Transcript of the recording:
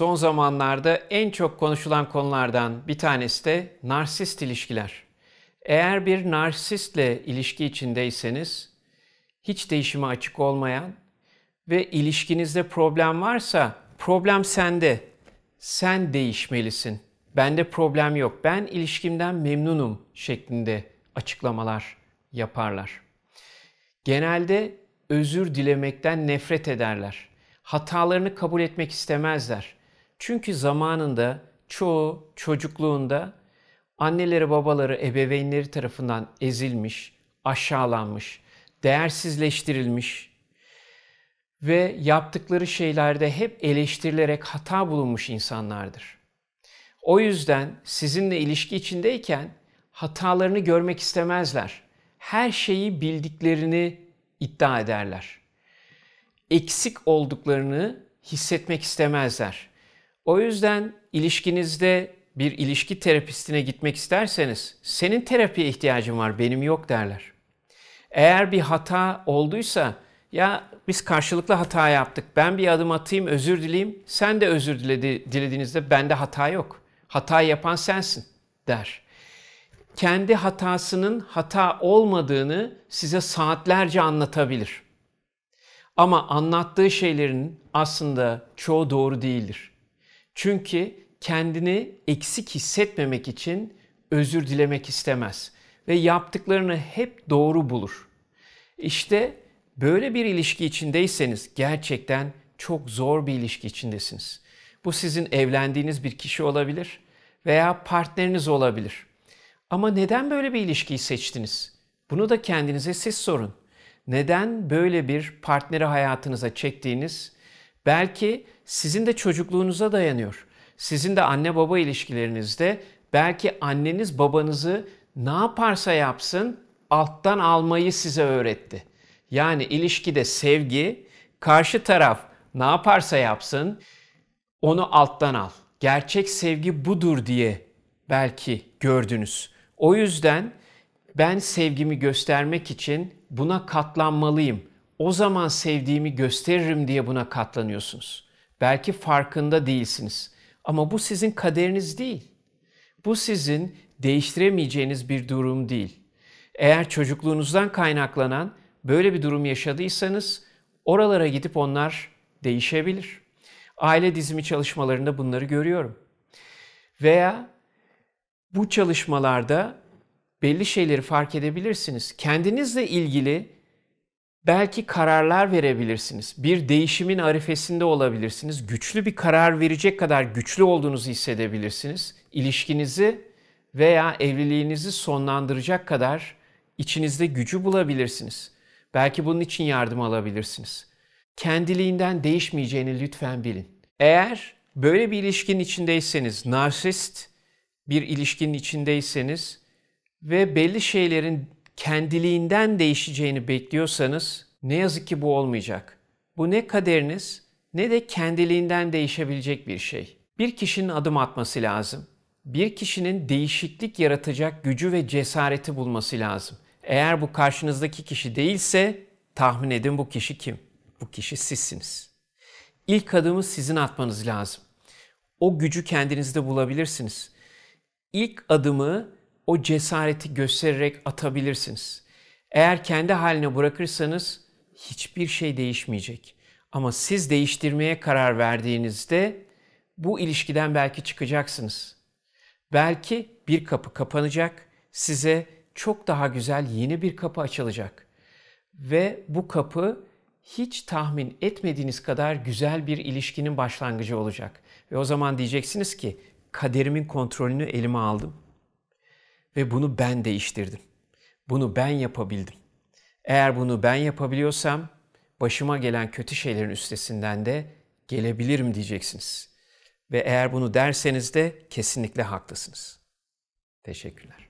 Son zamanlarda en çok konuşulan konulardan bir tanesi de narsist ilişkiler. Eğer bir narsistle ilişki içindeyseniz hiç değişime açık olmayan ve ilişkinizde problem varsa problem sende. Sen değişmelisin. Bende problem yok. Ben ilişkimden memnunum şeklinde açıklamalar yaparlar. Genelde özür dilemekten nefret ederler. Hatalarını kabul etmek istemezler çünkü zamanında çoğu çocukluğunda anneleri babaları ebeveynleri tarafından ezilmiş, aşağılanmış, değersizleştirilmiş ve yaptıkları şeylerde hep eleştirilerek hata bulunmuş insanlardır. O yüzden sizinle ilişki içindeyken hatalarını görmek istemezler. Her şeyi bildiklerini iddia ederler. Eksik olduklarını hissetmek istemezler o yüzden ilişkinizde bir ilişki terapistine gitmek isterseniz senin terapiye ihtiyacın var benim yok derler. Eğer bir hata olduysa ya biz karşılıklı hata yaptık ben bir adım atayım özür dileyim sen de özür diledi, dilediğinizde bende hata yok. Hata yapan sensin der. Kendi hatasının hata olmadığını size saatlerce anlatabilir. Ama anlattığı şeylerin aslında çoğu doğru değildir. Çünkü kendini eksik hissetmemek için özür dilemek istemez ve yaptıklarını hep doğru bulur. İşte böyle bir ilişki içindeyseniz gerçekten çok zor bir ilişki içindesiniz. Bu sizin evlendiğiniz bir kişi olabilir veya partneriniz olabilir. Ama neden böyle bir ilişkiyi seçtiniz? Bunu da kendinize siz sorun. Neden böyle bir partneri hayatınıza çektiğiniz Belki sizin de çocukluğunuza dayanıyor. Sizin de anne baba ilişkilerinizde belki anneniz babanızı ne yaparsa yapsın alttan almayı size öğretti. Yani ilişkide sevgi, karşı taraf ne yaparsa yapsın onu alttan al. Gerçek sevgi budur diye belki gördünüz. O yüzden ben sevgimi göstermek için buna katlanmalıyım o zaman sevdiğimi gösteririm diye buna katlanıyorsunuz. Belki farkında değilsiniz. Ama bu sizin kaderiniz değil. Bu sizin değiştiremeyeceğiniz bir durum değil. Eğer çocukluğunuzdan kaynaklanan böyle bir durum yaşadıysanız oralara gidip onlar değişebilir. Aile dizimi çalışmalarında bunları görüyorum. Veya bu çalışmalarda belli şeyleri fark edebilirsiniz. Kendinizle ilgili belki kararlar verebilirsiniz. Bir değişimin arifesinde olabilirsiniz. Güçlü bir karar verecek kadar güçlü olduğunuzu hissedebilirsiniz. İlişkinizi veya evliliğinizi sonlandıracak kadar içinizde gücü bulabilirsiniz. Belki bunun için yardım alabilirsiniz. Kendiliğinden değişmeyeceğini lütfen bilin. Eğer böyle bir ilişkinin içindeyseniz, narsist bir ilişkinin içindeyseniz ve belli şeylerin kendiliğinden değişeceğini bekliyorsanız ne yazık ki bu olmayacak. Bu ne kaderiniz ne de kendiliğinden değişebilecek bir şey. Bir kişinin adım atması lazım. Bir kişinin değişiklik yaratacak gücü ve cesareti bulması lazım. Eğer bu karşınızdaki kişi değilse tahmin edin bu kişi kim? Bu kişi sizsiniz. İlk adımı sizin atmanız lazım. O gücü kendinizde bulabilirsiniz. İlk adımı o cesareti göstererek atabilirsiniz. Eğer kendi haline bırakırsanız hiçbir şey değişmeyecek. Ama siz değiştirmeye karar verdiğinizde bu ilişkiden belki çıkacaksınız. Belki bir kapı kapanacak, size çok daha güzel yeni bir kapı açılacak. Ve bu kapı hiç tahmin etmediğiniz kadar güzel bir ilişkinin başlangıcı olacak. Ve o zaman diyeceksiniz ki kaderimin kontrolünü elime aldım ve bunu ben değiştirdim. Bunu ben yapabildim. Eğer bunu ben yapabiliyorsam başıma gelen kötü şeylerin üstesinden de gelebilirim diyeceksiniz. Ve eğer bunu derseniz de kesinlikle haklısınız. Teşekkürler.